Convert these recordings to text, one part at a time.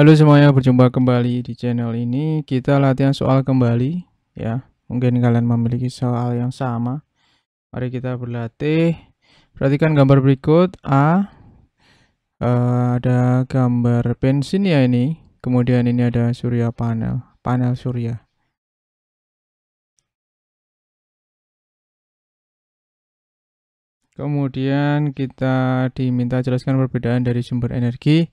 Halo semuanya, berjumpa kembali di channel ini. Kita latihan soal kembali ya. Mungkin kalian memiliki soal yang sama. Mari kita berlatih. Perhatikan gambar berikut A. Eh, ada gambar bensin ya ini. Kemudian ini ada surya panel, panel surya. Kemudian kita diminta jelaskan perbedaan dari sumber energi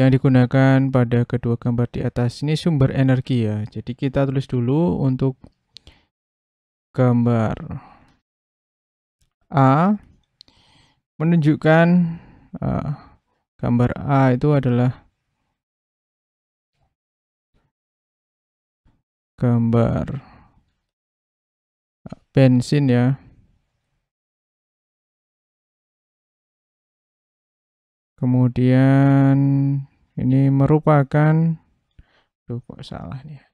yang digunakan pada kedua gambar di atas ini sumber energi ya. Jadi kita tulis dulu untuk gambar A menunjukkan uh, gambar A itu adalah gambar bensin ya. Kemudian ini merupakan tuh kok salah nih ya?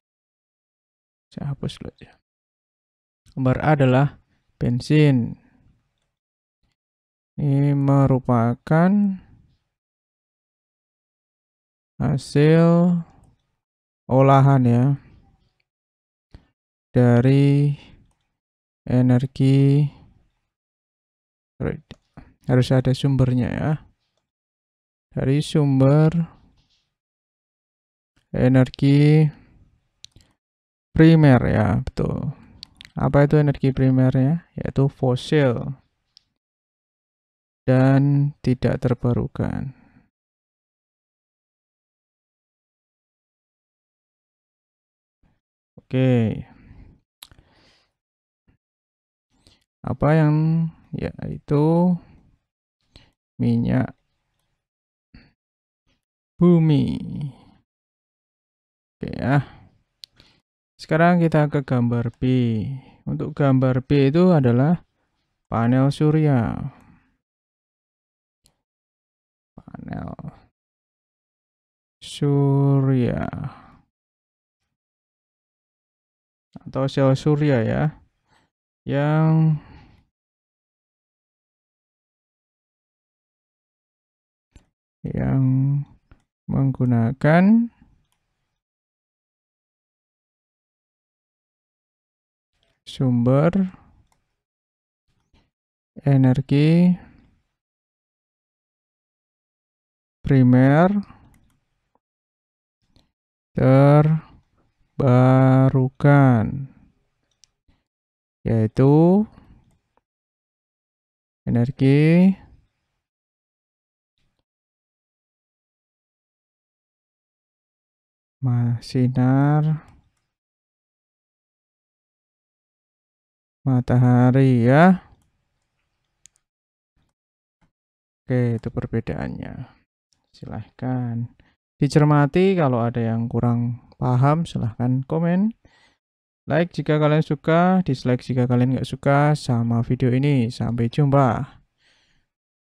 Saya hapus dulu ya Gambar A adalah bensin Ini merupakan Hasil olahan ya dari energi harus ada sumbernya ya dari sumber energi primer ya, betul. Apa itu energi primernya? Yaitu fosil dan tidak terbarukan. Oke. Apa yang yaitu minyak bumi. Oke ya. Sekarang kita ke gambar B. Untuk gambar B itu adalah panel surya. Panel surya. Atau sel surya ya. Yang yang menggunakan sumber energi primer terbarukan yaitu energi sinar matahari ya. Oke, itu perbedaannya. Silahkan dicermati kalau ada yang kurang paham silahkan komen. Like jika kalian suka, dislike jika kalian nggak suka sama video ini. Sampai jumpa.